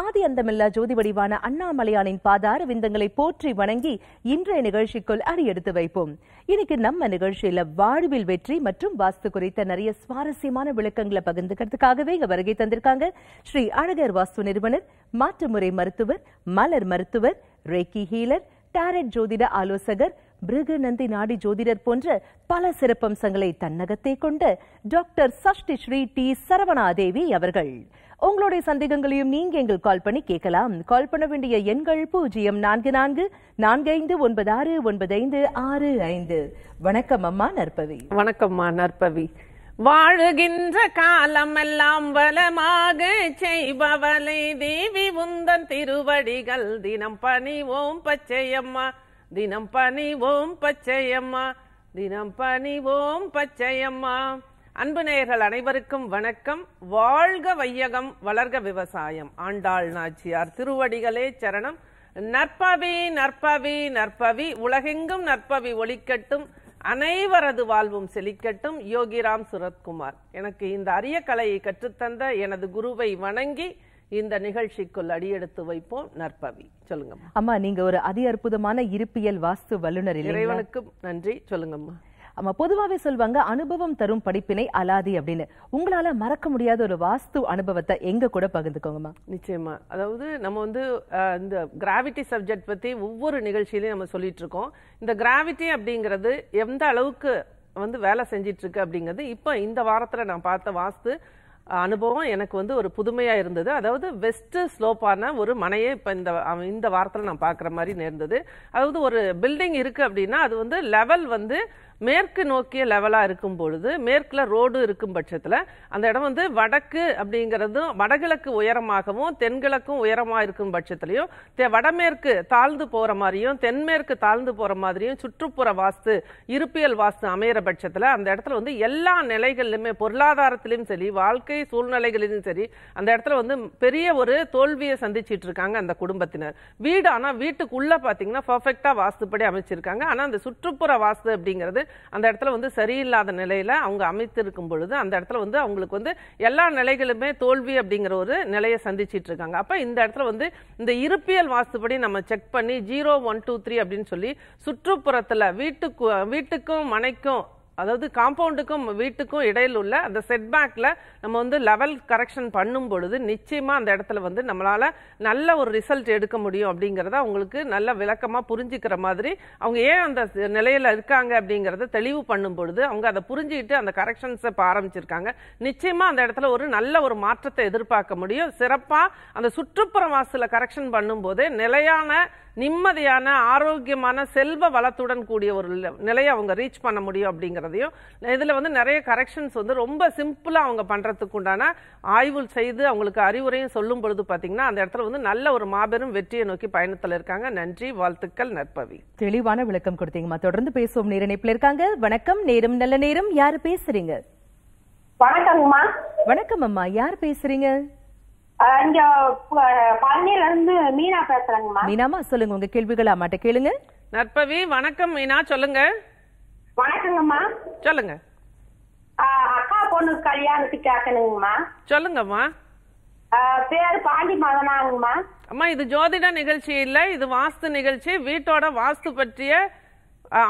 ஆதி அந்தமில்லா ஜோதி வடிவான அண்ணாமலையானின் பாதார விந்தங்களை போற்றி வணங்கி இன்றைய நிகழ்ச்சிக்குள் அடியெடுத்து வைப்போம் இன்னைக்கு நம்ம நிகழ்ச்சியில வாழ்வில் வெற்றி மற்றும் வாஸ்து குறித்த நிறைய சுவாரஸ்யமான விளக்கங்களை பகிர்ந்துக்கிறதுக்காகவே இங்க வருகை தந்திருக்காங்க ஸ்ரீ அழகர் வாஸ்து நிறுவனர் மாற்றுமுறை மருத்துவர் மலர் மருத்துவர் ரேக்கி ஹீலர் டேரட் ஜோதிட ஆலோசகர் பிருகு நந்தி நாடி ஜோதிடர் போன்ற பல சிறப்பம்சங்களை தன்னகத்தே கொண்ட டாக்டர் சஷ்டி ஸ்ரீ டி சரவணாதேவி அவர்கள் உங்களுடைய சந்தேகங்களையும் நீங்க எங்கள் கால் பண்ணி கேட்கலாம் கால் பண்ண வேண்டிய எண்கள் பூஜ்ஜியம் நான்கு நான்கு நான்கு ஐந்து ஒன்பது ஆறு ஒன்பது ஐந்து ஆறு ஐந்து வணக்கம் அம்மா நற்பவி வணக்கம்மா நற்பவி வாழுகின்ற காலமெல்லாம் வளமாக செய்பவளை தேவி உந்தன் திருவடிகள் தினம் பணி ஓம் பச்சையம்மா தினம் பணி ஓம் பச்சையம்மா தினம் பணி ஓம் பச்சையம்மா அன்பு நேயர்கள் அனைவருக்கும் வணக்கம் வாழ்க வையகம் வளர்க விவசாயம் ஆண்டாள் நாச்சியார் திருவடிகளே சரணம் நற்பவி நற்பவி நற்பவி உலகெங்கும் நற்பவி ஒழிக்கட்டும் அனைவரது வாழ்வும் செழிக்கட்டும் யோகிராம் சுரத்குமார் எனக்கு இந்த அரிய கலையை கற்றுத்தந்த எனது குருவை வணங்கி இந்த நிகழ்ச்சிக்குள் அடியெடுத்து வைப்போம் நற்பவி சொல்லுங்க அம்மா நீங்க ஒரு அதி அற்புதமான இருப்பியல் வாஸ்து வல்லுநர் இறைவனுக்கும் நன்றி சொல்லுங்கம்மா நம்ம பொதுவாகவே சொல்வாங்க அனுபவம் தரும் படிப்பினை அலாதி அப்படின்னு உங்களால மறக்க முடியாத ஒரு வாஸ்து அனுபவத்தை எங்க கூட பகிர்ந்துக்கோங்கம்மா நிச்சயமா அதாவது நம்ம வந்து இந்த கிராவிட்டி சப்ஜெக்ட் பத்தி ஒவ்வொரு நிகழ்ச்சியிலையும் நம்ம சொல்லிட்டு இருக்கோம் இந்த கிராவிட்டி அப்படிங்கிறது எந்த அளவுக்கு வந்து வேலை செஞ்சிட்டு இருக்கு அப்படிங்கிறது இப்போ இந்த வாரத்துல நான் பார்த்த வாஸ்து அனுபவம் எனக்கு வந்து ஒரு புதுமையாக இருந்தது அதாவது வெஸ்ட் ஸ்லோப்பான ஒரு மனையை இப்போ இந்த இந்த வாரத்தில் நான் பார்க்குற மாதிரி நேர்ந்தது அதாவது ஒரு பில்டிங் இருக்குது அப்படின்னா அது வந்து லெவல் வந்து மேற்கு நோக்கிய லெவலாக இருக்கும் பொழுது மேற்கில் ரோடு இருக்கும் பட்சத்தில் அந்த இடம் வந்து வடக்கு அப்படிங்கிறதும் வடகிழக்கு உயரமாகவும் தென்கிழக்கும் உயரமாக இருக்கும் பட்சத்துலையும் தெ வடமேற்கு தாழ்ந்து போகிற மாதிரியும் தென்மேற்கு தாழ்ந்து போகிற மாதிரியும் சுற்றுப்புற வாஸ்து இருப்பியல் வாஸ்து அமையிற பட்சத்தில் அந்த இடத்துல வந்து எல்லா நிலைகளிலுமே பொருளாதாரத்திலையும் சரி வாழ்க்கை சூழ்நிலைகளிலும் சரி அந்த இடத்துல வந்து பெரிய ஒரு தோல்வியை சந்திச்சிட்டு இருக்காங்க அந்த குடும்பத்தினர் வீடு ஆனால் வீட்டுக்குள்ளே பார்த்தீங்கன்னா பர்ஃபெக்டாக வாஸ்துப்படி அமைச்சிருக்காங்க ஆனால் அந்த சுற்றுப்புற வாஸ்து அப்படிங்கிறது அந்த இடத்துல வந்து சரியில்லாத நிலையில் அவங்க அமைத்திருக்கும் பொழுது அந்த இடத்துல வந்து அவங்களுக்கு வந்து எல்லா நிலைகளுமே தோல்வி அப்படிங்கிற ஒரு நிலையை சந்திச்சிட்டு இருக்காங்க அப்போ இந்த இடத்துல வந்து இந்த இருப்பியல் வாஸ்துப்படி நம்ம செக் பண்ணி ஜீரோ ஒன் டூ த்ரீ அப்படின்னு சொல்லி சுற்றுப்புறத்தில் வீட்டுக்கு வீட்டுக்கும் மனைக்கும் அதாவது காம்பவுண்டுக்கும் வீட்டுக்கும் இடையில் உள்ள அந்த செட்பேக்கில் நம்ம வந்து லெவல் கரெக்ஷன் பண்ணும் பொழுது நிச்சயமாக அந்த இடத்துல வந்து நம்மளால் நல்ல ஒரு ரிசல்ட் எடுக்க முடியும் அப்படிங்கிறத அவங்களுக்கு நல்ல விளக்கமாக புரிஞ்சுக்கிற மாதிரி அவங்க ஏன் அந்த நிலையில் இருக்காங்க அப்படிங்கிறத தெளிவு பண்ணும் பொழுது அவங்க அதை புரிஞ்சுக்கிட்டு அந்த கரெக்ஷன்ஸை ஆரம்பிச்சிருக்காங்க நிச்சயமாக அந்த இடத்துல ஒரு நல்ல ஒரு மாற்றத்தை எதிர்பார்க்க முடியும் சிறப்பாக அந்த சுற்றுப்புற வாசலில் கரெக்ஷன் பண்ணும்போது நிலையான நிம்மதியான ஆரோக்கியமான செல்வ வளத்துடன் கூடிய ஒரு நிலையை அவங்க ரீச் பண்ண முடியும் அப்படிங்கிறதையும் இதில் வந்து நிறைய கரெக்ஷன்ஸ் வந்து ரொம்ப சிம்பிளாக அவங்க பண்ணுறதுக்கு உண்டான ஆய்வு செய்து அவங்களுக்கு அறிவுரையும் சொல்லும் பொழுது பார்த்தீங்கன்னா அந்த இடத்துல வந்து நல்ல ஒரு மாபெரும் வெற்றியை நோக்கி பயணத்தில் இருக்காங்க நன்றி வாழ்த்துக்கள் நற்பவி தெளிவான விளக்கம் கொடுத்தீங்கம்மா தொடர்ந்து பேசுவோம் நேர இணைப்பில் இருக்காங்க வணக்கம் நேரம் நல்ல நேரம் யார் பேசுறீங்க வணக்கம் வணக்கம் அம்மா யார் பேசுறீங்க இங்க பழனில இருந்து மீனா பேசுறேங்கம்மா மீனாமா சொல்லுங்க உங்க கேள்விகள் அம்மாட்ட கேளுங்க நற்பவி வணக்கம் மீனா சொல்லுங்க வணக்கங்கம்மா சொல்லுங்க அக்கா பொண்ணு கல்யாணத்துக்கு கேட்கணுங்கம்மா சொல்லுங்கம்மா பேர் பாண்டி மதனாங்கம்மா அம்மா இது ஜோதிட நிகழ்ச்சி இல்ல இது வாஸ்து நிகழ்ச்சி வீட்டோட வாஸ்து பற்றிய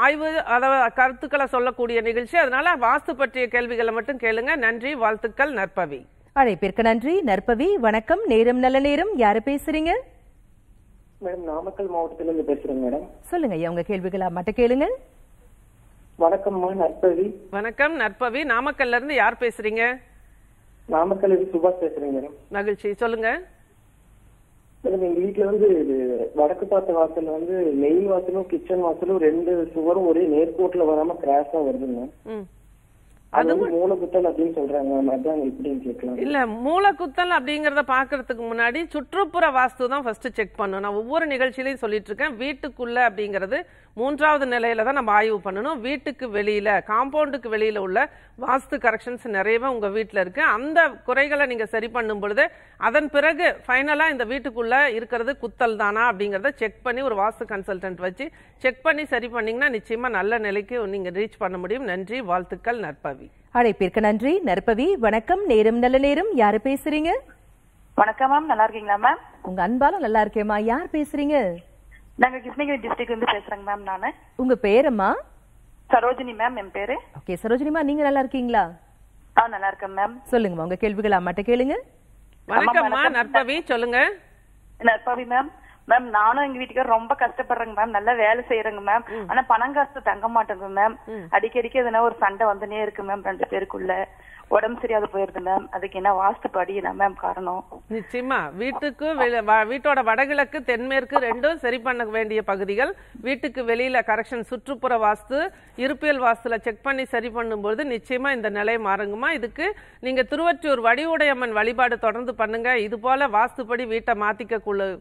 ஆய்வு அதாவது கருத்துக்களை சொல்லக்கூடிய நிகழ்ச்சி அதனால வாஸ்து பற்றிய கேள்விகளை மட்டும் கேளுங்க நன்றி வாழ்த்துக்கள் நற்பவி அழைப்பிற்கு நன்றி நற்பவி வணக்கம் நேரம் நல்ல நேரம் யாரு பேசுறீங்க மேடம் நாமக்கல் மாவட்டத்திலிருந்து பேசுறேங்க மேடம் சொல்லுங்க ஐயா உங்க கேள்விகளா மட்டும் கேளுங்க வணக்கம் நற்பவி வணக்கம் நற்பவி நாமக்கல்ல இருந்து யார் பேசுறீங்க நாமக்கல் சுபாஷ் பேசுறேங்க மேடம் மகிழ்ச்சி சொல்லுங்க மேடம் எங்க வீட்டுல வந்து வடக்கு பார்த்த வாசல் வந்து மெயின் வாசலும் கிச்சன் வாசலும் ரெண்டு சுவரும் ஒரே நேர்கோட்டில் வராம கிராஸா வருதுங்க இல்ல அப்படிங்கறத பாக்குறதுக்கு முன்னாடி சுற்றுப்புற வாஸ்து தான் ஃபர்ஸ்ட் செக் பண்ணும் நான் ஒவ்வொரு நிகழ்ச்சியிலையும் சொல்லிட்டு இருக்கேன் வீட்டுக்குள்ள அப்படிங்கறது மூன்றாவது நிலையில தான் நம்ம ஆய்வு பண்ணணும் வீட்டுக்கு வெளியில காம்பவுண்டுக்கு வெளியில உள்ள வாஸ்து கரெக்ஷன்ஸ் நிறையவே உங்க வீட்டில் இருக்கு அந்த குறைகளை நீங்க சரி பண்ணும் பொழுது அதன் பிறகு ஃபைனலா இந்த வீட்டுக்குள்ள இருக்கிறது குத்தல் தானா அப்படிங்கிறத செக் பண்ணி ஒரு வாஸ்து கன்சல்டன்ட் வச்சு செக் பண்ணி சரி பண்ணீங்கன்னா நிச்சயமா நல்ல நிலைக்கு நீங்க ரீச் பண்ண முடியும் நன்றி வாழ்த்துக்கள் நற்பவி அழைப்பிற்கு நன்றி நற்பவி வணக்கம் நேரம் நல்ல நேரம் யாரு பேசுறீங்க வணக்கம் மேம் நல்லா இருக்கீங்களா மேம் உங்க அன்பாலும் நல்லா இருக்கேம்மா யார் பேசுறீங்க நாங்க கிருஷ்ணகிரி டிஸ்ட்ரிக்ட்ல இருந்து பேசுறேங்க மேம் நானு உங்க பேரம்மா சரோஜினி மேம் என் பேரு ஓகே சரோஜினிமா நீங்க நல்லா இருக்கீங்களா ஆ நல்லா இருக்கேன் மேம் சொல்லுங்கம்மா உங்க கேள்விகள் அம்மாட்ட கேளுங்க வணக்கம்மா நற்பவி சொல்லுங்க நற்பவி மேம் மேம் நானும் எங்க வீட்டுக்காரர் ரொம்ப கஷ்டப்படுறேங்க மேம் நல்லா வேலை செய்யறேங்க மேம் ஆனா பணம் காசு தங்க மாட்டேங்க மேம் அடிக்கடிக்கு எதனா ஒரு சண்டை வந்துனே இருக்கு மேம் ரெண்டு பேருக்குள்ள உடம்பு சரியாது போயிருது மேம் அதுக்கு என்ன வாஸ்து படி என்ன மேம் காரணம் நிச்சயமா வீட்டுக்கு வீட்டோட வடகிழக்கு தென்மேற்கு ரெண்டும் சரி பண்ண வேண்டிய பகுதிகள் வீட்டுக்கு வெளியில கரெக்ஷன் சுற்றுப்புற வாஸ்து இருப்பியல் வாஸ்துல செக் பண்ணி சரி பண்ணும்போது நிச்சயமா இந்த நிலை மாறுங்கம்மா இதுக்கு நீங்க திருவற்றூர் வடிவுடையம்மன் வழிபாடு தொடர்ந்து பண்ணுங்க இது போல வாஸ்துப்படி வீட்டை மாத்திக்க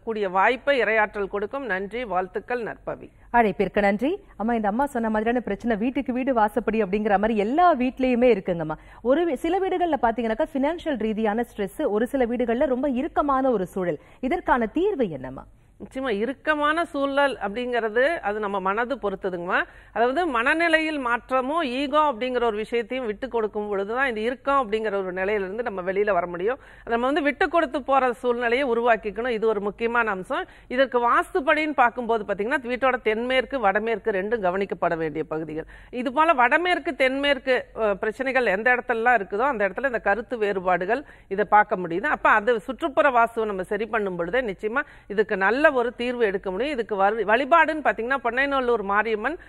கூடிய வாய்ப்பை இரையாற்றல் கொடுக்கும் நன்றி வாழ்த்துக்கள் நற்பவி அழைப்பிற்கு நன்றி அம்மா இந்த அம்மா சொன்ன மாதிரியான பிரச்சனை வீட்டுக்கு வீடு வாசப்படி அப்படிங்கிற மாதிரி எல்லா வீட்லயுமே இருக்குங்கம்மா ஒரு சில வீடுகள்ல பாத்தீங்கன்னாக்கா பினான்சியல் ரீதியான ஸ்ட்ரெஸ் ஒரு சில வீடுகள்ல ரொம்ப இறுக்கமான ஒரு சூழல் இதற்கான தீர்வு என்னம்மா நிச்சயமா இறுக்கமான சூழல் அப்படிங்கிறது அது நம்ம மனது பொறுத்ததுங்கம்மா அதாவது மனநிலையில் மாற்றமும் ஈகோ அப்படிங்கிற ஒரு விஷயத்தையும் விட்டு கொடுக்கும் பொழுது தான் இந்த இறுக்கம் அப்படிங்கிற ஒரு நிலையிலேருந்து நம்ம வெளியில் வர முடியும் நம்ம வந்து விட்டு கொடுத்து போகிற சூழ்நிலையை உருவாக்கிக்கணும் இது ஒரு முக்கியமான அம்சம் இதற்கு வாஸ்துப்படின்னு பார்க்கும்போது பார்த்தீங்கன்னா வீட்டோட தென்மேற்கு வடமேற்கு ரெண்டும் கவனிக்கப்பட வேண்டிய பகுதிகள் இது போல் வடமேற்கு தென்மேற்கு பிரச்சனைகள் எந்த இடத்துலலாம் இருக்குதோ அந்த இடத்துல இந்த கருத்து வேறுபாடுகள் இதை பார்க்க முடியுது அப்போ அது சுற்றுப்புற வாஸ்துவை நம்ம சரி பண்ணும் பொழுதே நிச்சயமாக இதுக்கு நல்ல ஒரு தீர்வு எடுக்க முடியும் இதுக்கு வழிபாடுன்னு பார்த்தீங்கன்னா பொன்னைநல்லூர் மாரியம்மன்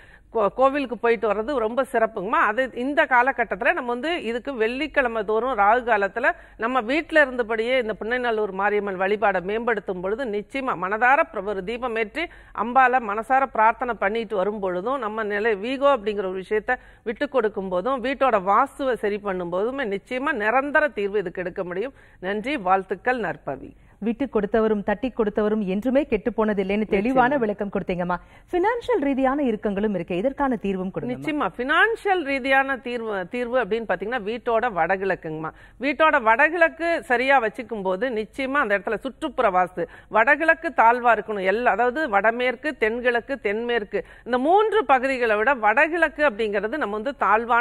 கோவிலுக்கு போயிட்டு வர்றது ரொம்ப சிறப்புங்கம்மா அது இந்த காலகட்டத்தில் நம்ம வந்து இதுக்கு வெள்ளிக்கிழமை தோறும் ராகு காலத்தில் நம்ம வீட்டில் இருந்தபடியே இந்த புன்னைநல்லூர் மாரியம்மன் வழிபாடை மேம்படுத்தும் பொழுது நிச்சயமாக மனதார ஒரு தீபம் ஏற்றி அம்பால மனசார பிரார்த்தனை பண்ணிட்டு வரும் பொழுதும் நம்ம நிலை வீகோ அப்படிங்கிற ஒரு விஷயத்த விட்டு கொடுக்கும் போதும் வீட்டோட வாசுவை சரி பண்ணும் போதுமே நிச்சயமாக நிரந்தர தீர்வு இதுக்கு எடுக்க முடியும் நன்றி வாழ்த்துக்கள் நற்பவி விட்டு கொடுத்தவரும் தட்டி கொடுத்தவரும் என்றுமே கெட்டு போனது இல்லைன்னு தெளிவான விளக்கம் கொடுத்தீங்கம்மா பினான்சியல் ரீதியான இருக்கங்களும் இருக்கு இதற்கான தீர்வும் கொடுங்க நிச்சயமா பினான்சியல் ரீதியான தீர்வு தீர்வு அப்படின்னு பாத்தீங்கன்னா வீட்டோட வடகிழக்குங்கம்மா வீட்டோட வடகிழக்கு சரியா வச்சுக்கும் போது நிச்சயமா அந்த இடத்துல சுற்றுப்புற வாஸ்து வடகிழக்கு தாழ்வா இருக்கணும் எல்லா அதாவது வடமேற்கு தென்கிழக்கு தென்மேற்கு இந்த மூன்று பகுதிகளை விட வடகிழக்கு அப்படிங்கிறது நம்ம வந்து தாழ்வான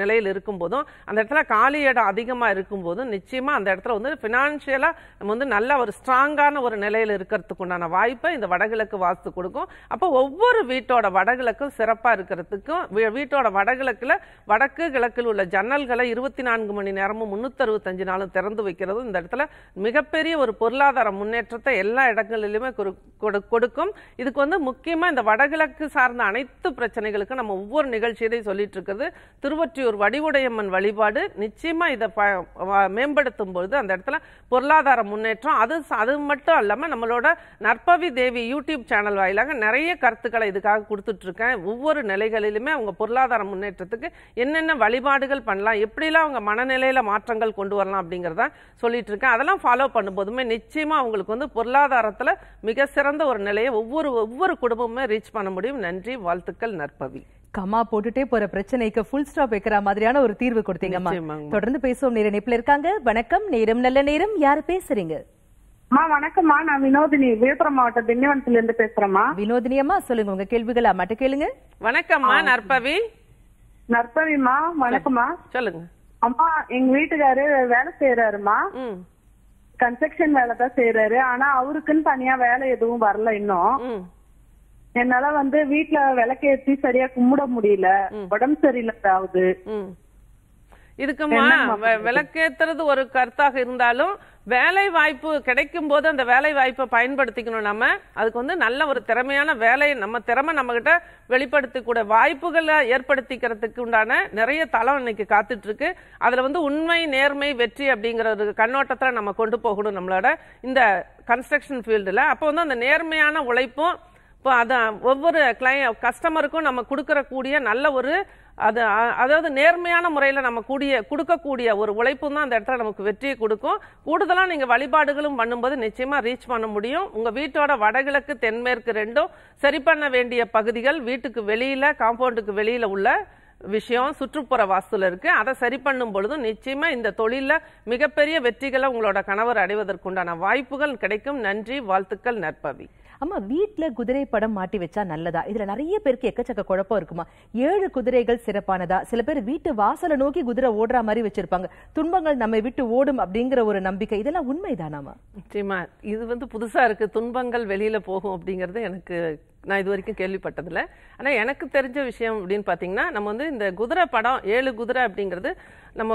நிலையில் இருக்கும் போதும் அந்த இடத்துல காலி இடம் அதிகமா இருக்கும் போதும் நிச்சயமா அந்த இடத்துல வந்து பினான்சியலா நம்ம வந்து நல்லா ஒரு ஸ்ட்ராங்கான ஒரு நிலையில் இருக்கிறதுக்கு உண்டான வாய்ப்பை இந்த வடகிழக்கு வாஸ்து கொடுக்கும் அப்போ ஒவ்வொரு வீட்டோட வடகிழக்கும் சிறப்பாக இருக்கிறதுக்கும் வீட்டோட வடகிழக்கில் வடக்கு கிழக்கில் உள்ள ஜன்னல்களை இருபத்தி நான்கு மணி நேரமும் முந்நூற்றறுபத்தஞ்சு நாளும் திறந்து வைக்கிறதும் இந்த இடத்துல மிகப்பெரிய ஒரு பொருளாதார முன்னேற்றத்தை எல்லா இடங்களிலுமே கொடுக்கும் இதுக்கு வந்து முக்கியமாக இந்த வடகிழக்கு சார்ந்த அனைத்து பிரச்சனைகளுக்கும் நம்ம ஒவ்வொரு நிகழ்ச்சியிலையும் சொல்லிட்டு இருக்கிறது திருவொற்றியூர் வடிவுடையம்மன் வழிபாடு நிச்சயமாக இதை மேம்படுத்தும் பொழுது அந்த இடத்துல பொருளாதார முன்னேற்றம் அது அது அது மட்டும் இல்லாமல் நம்மளோட நற்பவி தேவி யூடியூப் சேனல் வாயிலாக நிறைய கருத்துக்களை இதுக்காக கொடுத்துட்ருக்கேன் ஒவ்வொரு நிலைகளிலுமே அவங்க பொருளாதார முன்னேற்றத்துக்கு என்னென்ன வழிபாடுகள் பண்ணலாம் எப்படிலாம் அவங்க மனநிலையில் மாற்றங்கள் கொண்டு வரலாம் அப்படிங்கிறத சொல்லிட்டு இருக்கேன் அதெல்லாம் ஃபாலோ பண்ணும்போதுமே நிச்சயமாக அவங்களுக்கு வந்து பொருளாதாரத்தில் மிக சிறந்த ஒரு நிலையை ஒவ்வொரு ஒவ்வொரு குடும்பமுமே ரீச் பண்ண முடியும் நன்றி வாழ்த்துக்கள் நற்பவி கமா போட்டுட்டே போற பிரச்சனைக்கு ஃபுல் ஸ்டாப் வைக்கிற மாதிரியான ஒரு தீர்வு கொடுத்தீங்கம்மா தொடர்ந்து பேசுவோம் நேரம் இருக்காங்க வணக்கம் நேரம் நல்ல நேரம் யார் பேசுறீங்க மா வணக்கம்மா நான் வினோதினி விழுப்புரம் மாவட்டம் திண்டிவனத்துல இருந்து பேசுறேம்மா வினோதினி சொல்லுங்க உங்க கேள்விகளா மட்டும் கேளுங்க வணக்கம்மா நற்பவி நற்பவிமா வணக்கம்மா சொல்லுங்க அம்மா எங்க வீட்டுக்காரு வேலை செய்யறாருமா கன்ஸ்ட்ரக்ஷன் வேலை தான் செய்யறாரு ஆனா அவருக்குன்னு தனியா வேலை எதுவும் வரல இன்னும் என்னால வந்து வீட்டுல விளக்கேற்றி சரியா கும்பிட முடியல உடம்பு சரியில்லாத ஆகுது இதுக்குமா விளக்கேத்துறது ஒரு கருத்தாக இருந்தாலும் வேலை வாய்ப்பு கிடைக்கும் போது அந்த வேலை வாய்ப்பை பயன்படுத்திக்கணும் நம்ம அதுக்கு வந்து நல்ல ஒரு திறமையான வேலையை நம்ம திறமை கிட்ட வெளிப்படுத்தக்கூடிய வாய்ப்புகளை ஏற்படுத்திக்கிறதுக்கு உண்டான நிறைய தளம் இன்னைக்கு காத்துட்டு இருக்கு அதுல வந்து உண்மை நேர்மை வெற்றி அப்படிங்கிற ஒரு கண்ணோட்டத்தில் நம்ம கொண்டு போகணும் நம்மளோட இந்த கன்ஸ்ட்ரக்ஷன் ஃபீல்டில் அப்போ வந்து அந்த நேர்மையான உழைப்பும் இப்போ அதான் ஒவ்வொரு கிளை கஸ்டமருக்கும் நம்ம கூடிய நல்ல ஒரு அது அதாவது நேர்மையான முறையில் நம்ம கூடிய கொடுக்கக்கூடிய ஒரு உழைப்பு தான் அந்த இடத்துல நமக்கு வெற்றியை கொடுக்கும் கூடுதலாக நீங்கள் வழிபாடுகளும் பண்ணும்போது நிச்சயமாக ரீச் பண்ண முடியும் உங்கள் வீட்டோட வடகிழக்கு தென்மேற்கு ரெண்டும் சரி பண்ண வேண்டிய பகுதிகள் வீட்டுக்கு வெளியில் காம்பவுண்டுக்கு வெளியில் உள்ள விஷயம் சுற்றுப்புற வாஸ்துல இருக்கு அதை சரி பண்ணும் பொழுதும் நிச்சயமா இந்த தொழில மிகப்பெரிய வெற்றிகளை உங்களோட கணவர் அடைவதற்குண்டான வாய்ப்புகள் கிடைக்கும் நன்றி வாழ்த்துக்கள் நற்பவி அம்மா வீட்டில் குதிரை படம் மாட்டி வச்சா நல்லதா இதில் நிறைய பேருக்கு எக்கச்சக்க குழப்பம் இருக்குமா ஏழு குதிரைகள் சிறப்பானதா சில பேர் வீட்டு வாசலை நோக்கி குதிரை ஓடுற மாதிரி வச்சிருப்பாங்க துன்பங்கள் நம்மை விட்டு ஓடும் அப்படிங்கிற ஒரு நம்பிக்கை இதெல்லாம் உண்மைதானாமா நிச்சயமா இது வந்து புதுசாக இருக்கு துன்பங்கள் வெளியில் போகும் அப்படிங்கிறது எனக்கு நான் இது வரைக்கும் கேள்விப்பட்டதில்ல ஆனால் எனக்கு தெரிஞ்ச விஷயம் அப்படின்னு பார்த்தீங்கன்னா நம்ம வந்து இந்த குதிரை படம் ஏழு குதிரை அப்படிங்கிறது நம்ம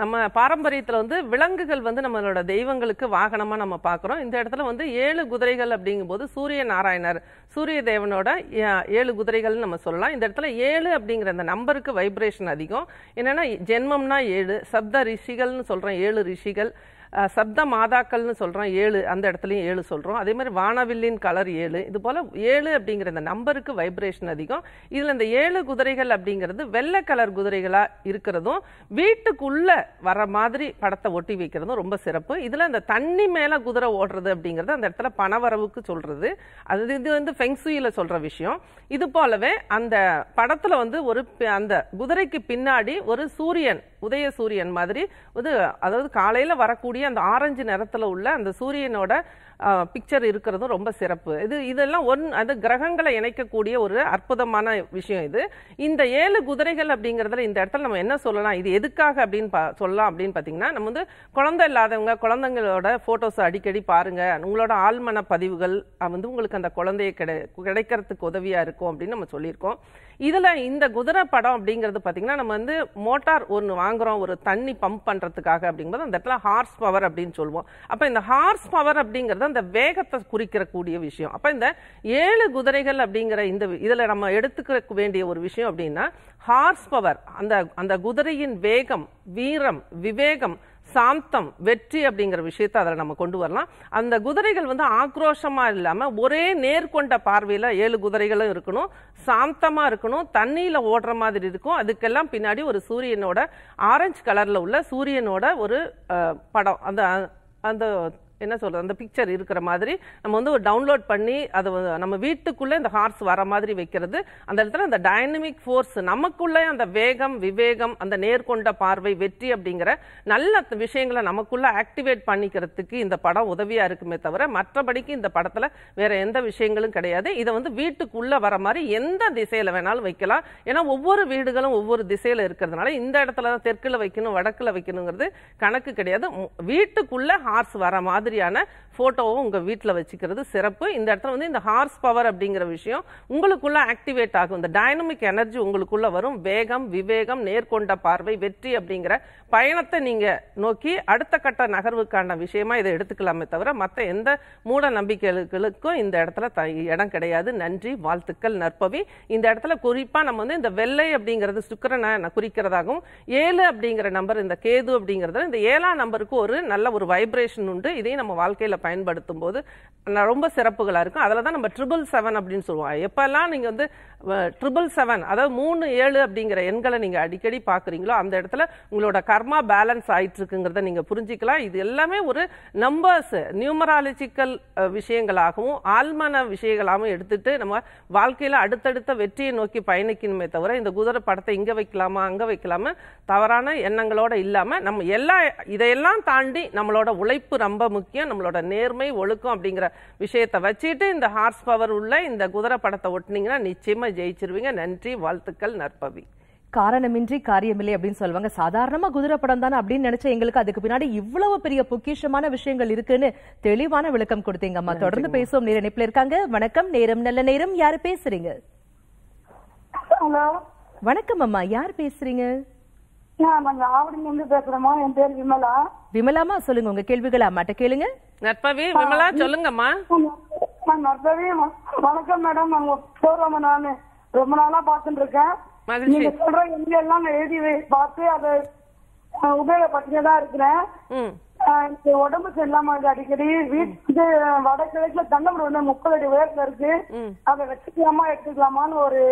நம்ம பாரம்பரியத்தில் வந்து விலங்குகள் வந்து நம்மளோட தெய்வங்களுக்கு வாகனமாக நம்ம பார்க்குறோம் இந்த இடத்துல வந்து ஏழு குதிரைகள் அப்படிங்கும்போது சூரிய நாராயணர் சூரிய தேவனோட ஏழு குதிரைகள்னு நம்ம சொல்லலாம் இந்த இடத்துல ஏழு அப்படிங்கிற அந்த நம்பருக்கு வைப்ரேஷன் அதிகம் என்னென்னா ஜென்மம்னா ஏழு சப்த ரிஷிகள்னு சொல்கிறோம் ஏழு ரிஷிகள் சப்த மாதாக்கள்னு சொல்கிறோம் ஏழு அந்த இடத்துலையும் ஏழு சொல்கிறோம் அதே மாதிரி வானவில்லின் கலர் ஏழு இது போல் ஏழு அப்படிங்கிற இந்த நம்பருக்கு வைப்ரேஷன் அதிகம் இதில் இந்த ஏழு குதிரைகள் அப்படிங்கிறது வெள்ளை கலர் குதிரைகளாக இருக்கிறதும் வீட்டுக்குள்ளே வர மாதிரி படத்தை ஒட்டி வைக்கிறதும் ரொம்ப சிறப்பு இதில் அந்த தண்ணி மேலே குதிரை ஓடுறது அப்படிங்கிறது அந்த இடத்துல பணவரவுக்கு சொல்கிறது அது இது வந்து ஃபெங்ஸுயில் சொல்கிற விஷயம் இது போலவே அந்த படத்தில் வந்து ஒரு அந்த குதிரைக்கு பின்னாடி ஒரு சூரியன் உதயசூரியன் மாதிரி இது அதாவது காலையில் வரக்கூடிய அந்த ஆரஞ்சு நிறத்தில் உள்ள அந்த சூரியனோட பிக்சர் இருக்கிறதும் ரொம்ப சிறப்பு இது இதெல்லாம் ஒன் அது கிரகங்களை இணைக்கக்கூடிய ஒரு அற்புதமான விஷயம் இது இந்த ஏழு குதிரைகள் அப்படிங்கிறதுல இந்த இடத்துல நம்ம என்ன சொல்லலாம் இது எதுக்காக அப்படின்னு பா சொல்லலாம் அப்படின்னு பார்த்தீங்கன்னா நம்ம வந்து குழந்தை இல்லாதவங்க குழந்தைங்களோட ஃபோட்டோஸ் அடிக்கடி பாருங்க உங்களோட ஆழ்மன பதிவுகள் வந்து உங்களுக்கு அந்த குழந்தைய கிடை கிடைக்கிறதுக்கு உதவியாக இருக்கும் அப்படின்னு நம்ம சொல்லியிருக்கோம் இதில் இந்த குதிரை படம் அப்படிங்கிறது பார்த்தீங்கன்னா நம்ம வந்து மோட்டார் ஒன்று வாங்குகிறோம் ஒரு தண்ணி பம்ப் பண்ணுறதுக்காக அப்படிங்கும்போது அந்த இடத்துல ஹார்ஸ் பவர் அப்படின்னு சொல்லுவோம் அப்போ இந்த ஹார்ஸ் பவர் அப்படிங்கிறது அந்த வேகத்தை குறிக்கிறக்கூடிய விஷயம் அப்போ இந்த ஏழு குதிரைகள் அப்படிங்கிற இந்த இதில் நம்ம எடுத்துக்க வேண்டிய ஒரு விஷயம் அப்படின்னா ஹார்ஸ் பவர் அந்த அந்த குதிரையின் வேகம் வீரம் விவேகம் சாந்தம் வெற்றி அப்படிங்கிற விஷயத்தை அதில் நம்ம கொண்டு வரலாம் அந்த குதிரைகள் வந்து ஆக்ரோஷமாக இல்லாமல் ஒரே நேர்கொண்ட பார்வையில் ஏழு குதிரைகளும் இருக்கணும் சாந்தமாக இருக்கணும் தண்ணியில் ஓடுற மாதிரி இருக்கும் அதுக்கெல்லாம் பின்னாடி ஒரு சூரியனோட ஆரஞ்சு கலரில் உள்ள சூரியனோட ஒரு படம் அந்த அந்த என்ன சொல்கிறது அந்த பிக்சர் இருக்கிற மாதிரி நம்ம வந்து ஒரு டவுன்லோட் பண்ணி அதை நம்ம வீட்டுக்குள்ளே இந்த ஹார்ஸ் வர மாதிரி வைக்கிறது அந்த இடத்துல அந்த டைனமிக் ஃபோர்ஸ் நமக்குள்ளே அந்த வேகம் விவேகம் அந்த நேர்கொண்ட பார்வை வெற்றி அப்படிங்கிற நல்ல விஷயங்களை நமக்குள்ளே ஆக்டிவேட் பண்ணிக்கிறதுக்கு இந்த படம் உதவியாக இருக்குமே தவிர மற்றபடிக்கு இந்த படத்தில் வேறு எந்த விஷயங்களும் கிடையாது இதை வந்து வீட்டுக்குள்ளே வர மாதிரி எந்த திசையில் வேணாலும் வைக்கலாம் ஏன்னா ஒவ்வொரு வீடுகளும் ஒவ்வொரு திசையில் இருக்கிறதுனால இந்த இடத்துல தான் தெற்கில் வைக்கணும் வடக்கில் வைக்கணுங்கிறது கணக்கு கிடையாது வீட்டுக்குள்ளே ஹார்ஸ் வர மாதிரி மாதிரியான ஃபோட்டோவும் உங்கள் வீட்டில் வச்சுக்கிறது சிறப்பு இந்த இடத்துல வந்து இந்த ஹார்ஸ் பவர் அப்படிங்கிற விஷயம் உங்களுக்குள்ளே ஆக்டிவேட் ஆகும் இந்த டைனமிக் எனர்ஜி உங்களுக்குள்ளே வரும் வேகம் விவேகம் நேர்கொண்ட பார்வை வெற்றி அப்படிங்கிற பயணத்தை நீங்கள் நோக்கி அடுத்த கட்ட நகர்வுக்கான விஷயமா இதை எடுத்துக்கலாமே தவிர மற்ற எந்த மூட நம்பிக்கைகளுக்கும் இந்த இடத்துல த இடம் கிடையாது நன்றி வாழ்த்துக்கள் நற்பவி இந்த இடத்துல குறிப்பாக நம்ம வந்து இந்த வெள்ளை அப்படிங்கிறது சுக்கரனை குறிக்கிறதாகவும் ஏழு அப்படிங்கிற நம்பர் இந்த கேது அப்படிங்கிறது இந்த ஏழாம் நம்பருக்கு ஒரு நல்ல ஒரு வைப்ரேஷன் உண்டு இதையும் நம்ம வாழ்க்கையில் பயன்படுத்தும் போது ரொம்ப சிறப்புகளாக இருக்கும் அதில் தான் நம்ம ட்ரிபிள் செவன் அப்படின்னு சொல்லுவோம் எப்போல்லாம் நீங்கள் வந்து ட்ரிபிள் செவன் அதாவது மூணு ஏழு அப்படிங்கிற எண்களை நீங்கள் அடிக்கடி பார்க்குறீங்களோ அந்த இடத்துல உங்களோட கர்மா பேலன்ஸ் ஆயிட்டு இருக்குங்கிறத நீங்கள் புரிஞ்சிக்கலாம் இது எல்லாமே ஒரு நம்பர்ஸ் நியூமராலஜிக்கல் விஷயங்களாகவும் ஆழ்மான விஷயங்களாகவும் எடுத்துகிட்டு நம்ம வாழ்க்கையில் அடுத்தடுத்த வெற்றியை நோக்கி பயணிக்கணுமே தவிர இந்த குதிரை படத்தை இங்கே வைக்கலாமா அங்கே வைக்கலாமா தவறான எண்ணங்களோட இல்லாமல் நம்ம எல்லா இதையெல்லாம் தாண்டி நம்மளோட உழைப்பு ரொம்ப முக்கியம் நம்மளோட நேர்மை ஒழுக்கம் அப்படிங்கிற விஷயத்தை வச்சுட்டு இந்த ஹார்ஸ் பவர் உள்ள இந்த குதிரை படத்தை ஒட்டினீங்கன்னா நிச்சயமா ஜெயிச்சிருவீங்க நன்றி வாழ்த்துக்கள் நற்பவி காரணமின்றி காரியமில்லை அப்படின்னு சொல்லுவாங்க சாதாரணமா குதிரை படம் தானே அப்படின்னு நினைச்ச எங்களுக்கு அதுக்கு பின்னாடி இவ்வளவு பெரிய பொக்கிஷமான விஷயங்கள் இருக்குன்னு தெளிவான விளக்கம் கொடுத்தீங்க அம்மா தொடர்ந்து பேசுவோம் நேர இணைப்புல இருக்காங்க வணக்கம் நேரம் நல்ல நேரம் யாரு பேசுறீங்க வணக்கம் அம்மா யார் பேசுறீங்க நான் என் பேர் விமலா விமலாமா சொல்லுங்க உங்க கேள்விகளை அம்மாட்ட கேளுங்க நட்பவி விமலா சொல்லுங்கம்மா நட்பவி வணக்கம் மேடம் அவங்க ஷோரூம் நானு ரொம்ப நாளா பாத்துட்டு இருக்கேன் நீங்க சொல்ற எங்க எல்லாம் எழுதி பார்த்து அதை உபயோகப்பட்டுதான் தான் இருக்கிறேன் உடம்பு சரியில்லாம அடிக்கடி வீட்டு வடகிழக்குல தண்டபுரம் வந்து முப்பது அடி உயரத்துல இருக்கு அதை வச்சுக்கலாமா எடுத்துக்கலாமான்னு ஒரு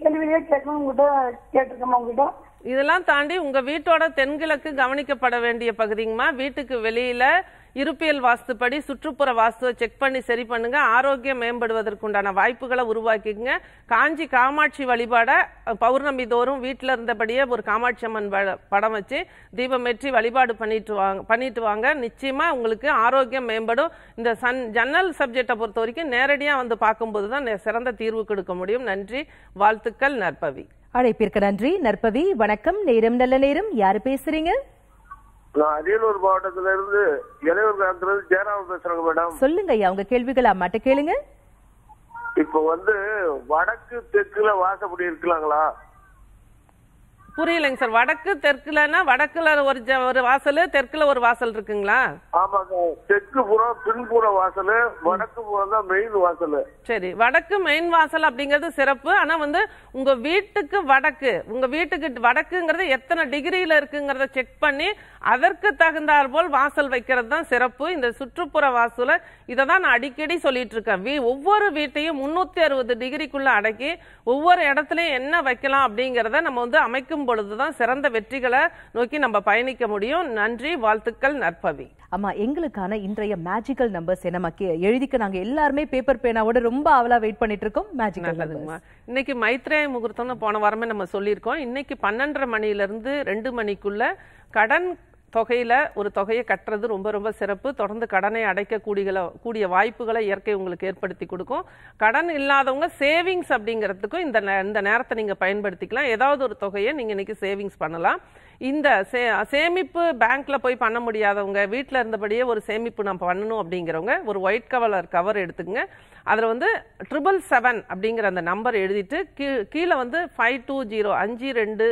கேள்வியே கேட்கணும் உங்ககிட்ட கேட்டிருக்கேமா உங்ககிட்ட இதெல்லாம் தாண்டி உங்க வீட்டோட தென்கிழக்கு கவனிக்கப்பட வேண்டிய பகுதிங்கம்மா வீட்டுக்கு வெளியில இருப்பியல் வாஸ்துப்படி சுற்றுப்புற வாஸ்துவை செக் பண்ணி சரி பண்ணுங்க ஆரோக்கியம் மேம்படுவதற்குண்டான வாய்ப்புகளை உருவாக்கிக்கங்க காஞ்சி காமாட்சி வழிபாட பௌர்ணமி தோறும் வீட்டில் இருந்தபடியே ஒரு காமாட்சி அம்மன் படம் வச்சு தீபம் ஏற்றி வழிபாடு பண்ணிட்டு வாங்க பண்ணிட்டு வாங்க நிச்சயமா உங்களுக்கு ஆரோக்கியம் மேம்படும் இந்த சன் ஜன்னல் சப்ஜெக்டை பொறுத்த வரைக்கும் நேரடியாக வந்து பார்க்கும்போது தான் சிறந்த தீர்வு கொடுக்க முடியும் நன்றி வாழ்த்துக்கள் நற்பவி அழைப்பிற்கு நன்றி நற்பவி வணக்கம் நேரம் நல்ல நேரம் யாரு பேசுறீங்க அரியலூர் மாவட்டத்தில இருந்து இளையூர் கிராமத்துல ஜெயராமன் பேசுறாங்க மேடம் சொல்லுங்க ஐயா உங்க கேள்விகள் அம்மாட்ட கேளுங்க இப்ப வந்து வடக்கு தெற்குல வாசப்படி இருக்கலாங்களா புரியலங்க சார் வடக்கு தெற்குலன்னா வடக்குல ஒரு ஒரு வாசல் தெற்குல ஒரு வாசல் இருக்குங்களா ஆமாங்க தெற்கு புறம் பின்புற வாசல் வடக்கு புறம் தான் மெயின் வாசல் சரி வடக்கு மெயின் வாசல் அப்படிங்கிறது சிறப்பு ஆனா வந்து உங்க வீட்டுக்கு வடக்கு உங்க வீட்டுக்கு வடக்குங்கிறது எத்தனை டிகிரியில இருக்குங்கிறத செக் பண்ணி அதற்கு தகுந்தாற் போல் வாசல் வைக்கிறது தான் சிறப்பு இந்த சுற்றுப்புற வாசல இதை தான் நான் அடிக்கடி சொல்லிட்டு இருக்கேன் ஒவ்வொரு வீட்டையும் முன்னூத்தி அறுபது டிகிரிக்குள்ள அடக்கி ஒவ்வொரு இடத்துலயும் என்ன வைக்கலாம் அப்படிங்கிறத நம்ம வந்து அமைக்கும் பொழுதுதான் சிறந்த வெற்றிகளை நோக்கி நம்ம பயணிக்க முடியும் நன்றி வாழ்த்துக்கள் நற்பவி ஆமா எங்களுக்கான இன்றைய மேஜிக்கல் நம்பர்ஸ் என்ன எழுதிக்க நாங்க எல்லாருமே பேப்பர் பேனாவோட ரொம்ப அவலா வெயிட் பண்ணிட்டு இருக்கோம் மேஜிக்கல் இன்னைக்கு மைத்ரே முகூர்த்தம்னு போன வாரமே நம்ம சொல்லியிருக்கோம் இன்னைக்கு பன்னெண்டரை மணியிலிருந்து ரெண்டு மணிக்குள்ள கடன் தொகையில் ஒரு தொகையை கட்டுறது ரொம்ப ரொம்ப சிறப்பு தொடர்ந்து கடனை அடைக்க கூடிய வாய்ப்புகளை இயற்கை உங்களுக்கு ஏற்படுத்தி கொடுக்கும் கடன் இல்லாதவங்க சேவிங்ஸ் அப்படிங்கிறதுக்கும் இந்த இந்த நேரத்தை நீங்கள் பயன்படுத்திக்கலாம் ஏதாவது ஒரு தொகையை நீங்கள் இன்றைக்கி சேவிங்ஸ் பண்ணலாம் இந்த சே சேமிப்பு பேங்க்கில் போய் பண்ண முடியாதவங்க வீட்டில் இருந்தபடியே ஒரு சேமிப்பு நம்ம பண்ணணும் அப்படிங்கிறவங்க ஒரு ஒயிட் கவலர் கவர் எடுத்துக்கங்க அதில் வந்து ட்ரிபிள் செவன் அப்படிங்கிற அந்த நம்பர் எழுதிட்டு கீழே வந்து ஃபைவ் டூ ஜீரோ அஞ்சு ரெண்டு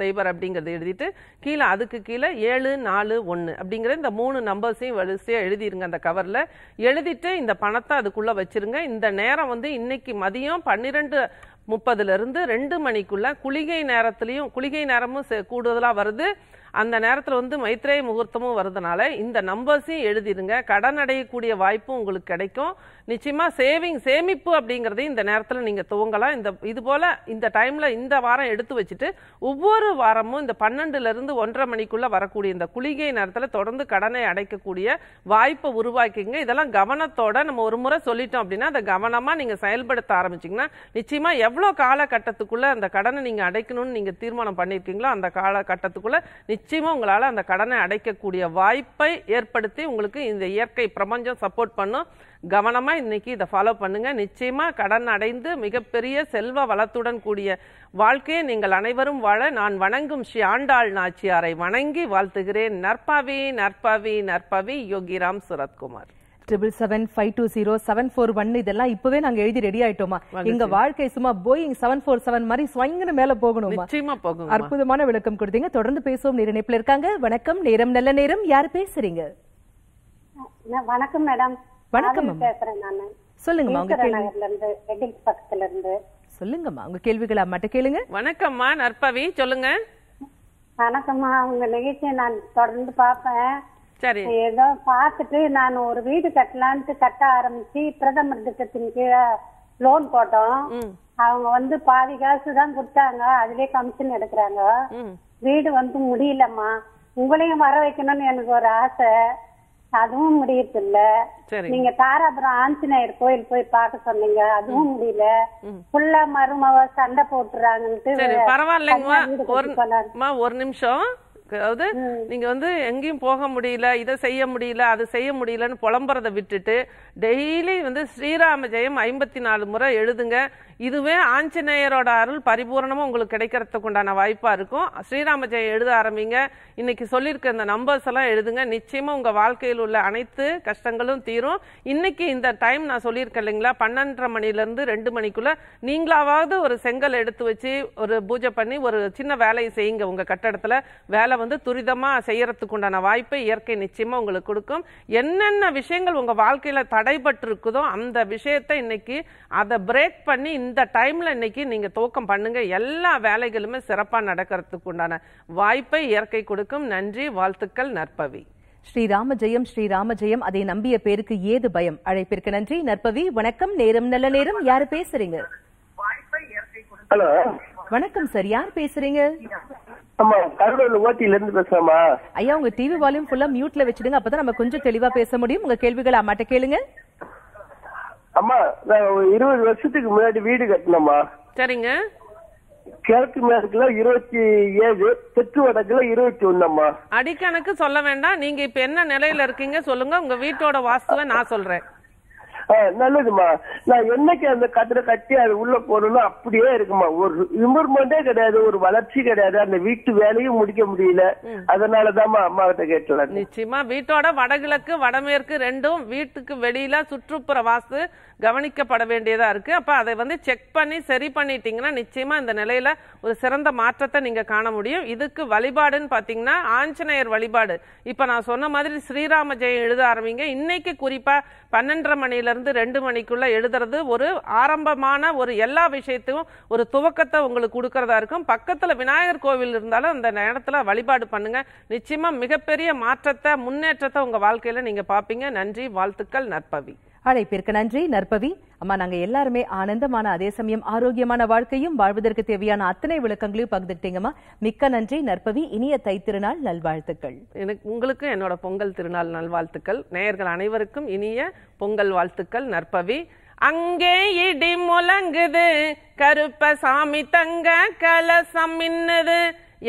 சைபர் அப்படிங்கிறத எழுதிட்டு கீழே அதுக்கு கீழே ஏழு நாலு ஒன்று அப்படிங்கிற இந்த மூணு நம்பர்ஸையும் வரிசையாக எழுதிருங்க அந்த கவரில் எழுதிட்டு இந்த பணத்தை அதுக்குள்ளே வச்சுருங்க இந்த நேரம் வந்து இன்னைக்கு மதியம் பன்னிரெண்டு முப்பதுலேருந்து ரெண்டு மணிக்குள்ளே குளிகை நேரத்துலேயும் குளிகை நேரமும் கூடுதலாக வருது அந்த நேரத்தில் வந்து மைத்ரேய முகூர்த்தமும் வருதுனால இந்த நம்பர்ஸையும் எழுதிடுங்க கடன் அடையக்கூடிய வாய்ப்பும் உங்களுக்கு கிடைக்கும் நிச்சயமாக சேவிங் சேமிப்பு அப்படிங்கிறதையும் இந்த நேரத்தில் நீங்கள் துவங்கலாம் இந்த இது போல் இந்த டைமில் இந்த வாரம் எடுத்து வச்சுட்டு ஒவ்வொரு வாரமும் இந்த பன்னெண்டுலேருந்து ஒன்றரை மணிக்குள்ளே வரக்கூடிய இந்த குளிகை நேரத்தில் தொடர்ந்து கடனை அடைக்கக்கூடிய வாய்ப்பை உருவாக்கிங்க இதெல்லாம் கவனத்தோடு நம்ம ஒரு முறை சொல்லிட்டோம் அப்படின்னா அதை கவனமாக நீங்கள் செயல்படுத்த ஆரம்பிச்சிங்கன்னா நிச்சயமாக எவ்வளோ காலகட்டத்துக்குள்ளே அந்த கடனை நீங்கள் அடைக்கணும்னு நீங்கள் தீர்மானம் பண்ணியிருக்கீங்களோ அந்த காலகட்டத்துக்குள்ளே நிச்சயமாக உங்களால் அந்த கடனை அடைக்கக்கூடிய வாய்ப்பை ஏற்படுத்தி உங்களுக்கு இந்த இயற்கை பிரபஞ்சம் சப்போர்ட் பண்ணும் கவனமாக இன்றைக்கி இதை ஃபாலோ பண்ணுங்கள் நிச்சயமாக கடன் அடைந்து மிகப்பெரிய செல்வ வளத்துடன் கூடிய வாழ்க்கையை நீங்கள் அனைவரும் வாழ நான் வணங்கும் ஸ்ரீ ஆண்டாள் நாச்சியாரை வணங்கி வாழ்த்துகிறேன் நற்பவி நற்பவி நற்பவி Yogiram Suratkumar triple seven five two zero seven four one இதெல்லாம் இப்பவே நாங்க எழுதி ரெடி ஆயிட்டோமா எங்க வாழ்க்கை சும்மா போயிங் செவன் ஃபோர் செவன் மாதிரி ஸ்வயங்கன மேல போகணும் நிச்சயமா போகும் அற்புதமான விளக்கம் கொடுத்தீங்க தொடர்ந்து பேசுவோம் நேர இணைப்புல இருக்காங்க வணக்கம் நேரம் நல்ல நேரம் யார் பேசுறீங்க வணக்கம் மேடம் வணக்கம் பேசுறேன் நான் சொல்லுங்கம்மா உங்க கேள்வி பக்கத்துல இருந்து சொல்லுங்கம்மா உங்க கேள்விகளை மட்டும் கேளுங்க வணக்கம்மா நற்பவி சொல்லுங்க வணக்கம்மா உங்க நிகழ்ச்சியை நான் தொடர்ந்து பாப்பேன் சரி ஏதோ பார்த்துட்டு நான் ஒரு வீடு கட்டலான்ட்டு கட்ட ஆரம்பிச்சு பிரதமர் திட்டத்தின் கீழே லோன் போட்டோம் அவங்க வந்து பாதி காசு தான் கொடுத்தாங்க அதுலயே கமிஷன் எடுக்கிறாங்க வீடு வந்து முடியலம்மா உங்களையும் வர வைக்கணும்னு எனக்கு ஒரு ஆசை அதுவும் முடியல நீங்க தாராபுரம் ஆஞ்சநேயர் கோயில் போய் பார்க்க சொன்னீங்க அதுவும் முடியல ஃபுல்லா மருமவ சண்டை போட்டுறாங்கன்ட்டு பரவாயில்லைங்கம்மா ஒரு நிமிஷம் அதாவது நீங்க வந்து எங்கேயும் போக முடியல இதை செய்ய முடியல அதை செய்ய முடியலன்னு புலம்புறதை விட்டுட்டு டெய்லி வந்து ஸ்ரீராம ஜெயம் ஐம்பத்தி நாலு முறை எழுதுங்க இதுவே ஆஞ்சநேயரோட அருள் பரிபூர்ணமாக உங்களுக்கு கிடைக்கிறதுக்கு உண்டான வாய்ப்பாக இருக்கும் ஸ்ரீராம ஜெயம் எழுத ஆரம்பிங்க இன்னைக்கு சொல்லியிருக்க இந்த நம்பர்ஸ் எல்லாம் எழுதுங்க நிச்சயமாக உங்கள் வாழ்க்கையில் உள்ள அனைத்து கஷ்டங்களும் தீரும் இன்னைக்கு இந்த டைம் நான் சொல்லியிருக்கேன் இல்லைங்களா பன்னெண்டரை மணிலேருந்து ரெண்டு மணிக்குள்ளே நீங்களாவது ஒரு செங்கல் எடுத்து வச்சு ஒரு பூஜை பண்ணி ஒரு சின்ன வேலையை செய்யுங்க உங்கள் கட்டடத்தில் வேலை வந்து துரிதமாக செய்யறதுக்கு உண்டான வாய்ப்பை இயற்கை நிச்சயமாக உங்களுக்கு கொடுக்கும் என்னென்ன விஷயங்கள் உங்கள் வாழ்க்கையில் இருக்குதோ அந்த விஷயத்தை இன்னைக்கு அதை பிரேக் பண்ணி இந்த டைமில் இன்றைக்கி நீங்கள் துவக்கம் பண்ணுங்கள் எல்லா வேலைகளுமே சிறப்பாக நடக்கிறதுக்கு உண்டான வாய்ப்பை இயற்கை கொடுக்கும் நன்றி வாழ்த்துக்கள் நற்பவி ஸ்ரீராம ஜெயம் ஸ்ரீராம ஜெயம் அதை நம்பிய பேருக்கு ஏது பயம் அழைப்பிற்கு நன்றி நற்பவி வணக்கம் நேரம் நல்ல நேரம் யாரு பேசுறீங்க வணக்கம் சார் யார் பேசுறீங்க ஐயா உங்க டிவி வால்யூம் ஃபுல்லா மியூட்ல வச்சிடுங்க அப்பதான் நம்ம கொஞ்சம் தெளிவா பேச முடியும் உங்க கேள்விகள் அம்மாட்ட கேளுங்க அம்மா நான் இருபது வருஷத்துக்கு முன்னாடி வீடு கட்டினோம்மா சரிங்க கிழக்கு மேற்குல இருபத்தி ஏழு தெற்கு வடக்குல இருபத்தி ஒண்ணுமா அடிக்கணக்கு சொல்ல வேண்டாம் நீங்க இப்ப என்ன நிலையில இருக்கீங்க சொல்லுங்க உங்க வீட்டோட வாஸ்துவை நான் சொல்றேன் நல்லதுமா நான் என்னைக்கு அந்த கதிரை கட்டி அது உள்ள போறோம்னா அப்படியே இருக்குமா ஒரு இம்ப்ரூவ்மெண்டே கிடையாது ஒரு வளர்ச்சி கிடையாது அந்த வீட்டு வேலையும் முடிக்க முடியல அதனாலதான் அம்மா கிட்ட கேட்டலாம் நிச்சயமா வீட்டோட வடகிழக்கு வடமேற்கு ரெண்டும் வீட்டுக்கு வெளியில சுற்றுப்புற வாசு கவனிக்கப்பட வேண்டியதா இருக்கு அப்ப அதை வந்து செக் பண்ணி சரி பண்ணிட்டீங்கன்னா நிச்சயமா இந்த நிலையில ஒரு சிறந்த மாற்றத்தை நீங்க காண முடியும் இதுக்கு வழிபாடுன்னு பாத்தீங்கன்னா ஆஞ்சநேயர் வழிபாடு இப்ப நான் சொன்ன மாதிரி ஸ்ரீராம ஜெயம் எழுத ஆரம்பிங்க இன்னைக்கு குறிப்பா பன்னெண்டரை மணிலேருந்து ரெண்டு மணிக்குள்ளே எழுதுறது ஒரு ஆரம்பமான ஒரு எல்லா விஷயத்தையும் ஒரு துவக்கத்தை உங்களுக்கு கொடுக்கறதா இருக்கும் பக்கத்தில் விநாயகர் கோவில் இருந்தாலும் அந்த நேரத்தில் வழிபாடு பண்ணுங்கள் நிச்சயமாக மிகப்பெரிய மாற்றத்தை முன்னேற்றத்தை உங்கள் வாழ்க்கையில் நீங்கள் பார்ப்பீங்க நன்றி வாழ்த்துக்கள் நற்பவி அழைப்பிற்கு நன்றி நற்பவி அம்மா நாங்க எல்லாருமே ஆனந்தமான அதே சமயம் ஆரோக்கியமான வாழ்க்கையும் வாழ்வதற்கு தேவையான அத்தனை விளக்கங்களையும் பகிர்ந்துட்டீங்கம்மா மிக்க நன்றி நற்பவி இனிய தை திருநாள் நல்வாழ்த்துக்கள் எனக்கு உங்களுக்கும் என்னோட பொங்கல் திருநாள் நல்வாழ்த்துக்கள் நேயர்கள் அனைவருக்கும் இனிய பொங்கல் வாழ்த்துக்கள் நற்பவி அங்கே இடி முழங்குது கருப்ப சாமி தங்க கலசம் இன்னது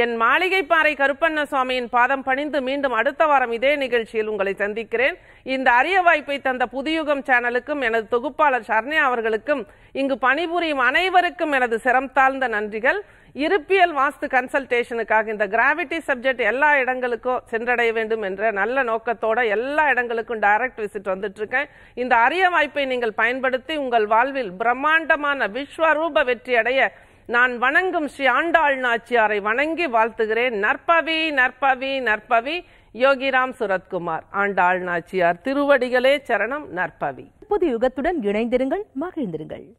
என் மாளிகைப்பாறை கருப்பண்ண சுவாமியின் பாதம் பணிந்து மீண்டும் அடுத்த வாரம் இதே நிகழ்ச்சியில் உங்களை சந்திக்கிறேன் இந்த அரிய வாய்ப்பை தந்த புதியுகம் சேனலுக்கும் எனது தொகுப்பாளர் சர்ணியா அவர்களுக்கும் இங்கு பணிபுரியும் அனைவருக்கும் எனது சிரம் தாழ்ந்த நன்றிகள் இருப்பியல் வாஸ்து கன்சல்டேஷனுக்காக இந்த கிராவிட்டி சப்ஜெக்ட் எல்லா இடங்களுக்கும் சென்றடைய வேண்டும் என்ற நல்ல நோக்கத்தோட எல்லா இடங்களுக்கும் டைரக்ட் விசிட் வந்துட்டு இருக்கேன் இந்த அரிய வாய்ப்பை நீங்கள் பயன்படுத்தி உங்கள் வாழ்வில் பிரம்மாண்டமான விஸ்வரூப வெற்றி அடைய நான் வணங்கும் ஸ்ரீ ஆண்டாள் நாச்சியாரை வணங்கி வாழ்த்துகிறேன் நற்பவி நற்பவி நற்பவி யோகிராம் சுரத்குமார் ஆண்டாள் நாச்சியார் திருவடிகளே சரணம் நற்பவி புது யுகத்துடன் இணைந்திருங்கள் மகிழ்ந்திருங்கள்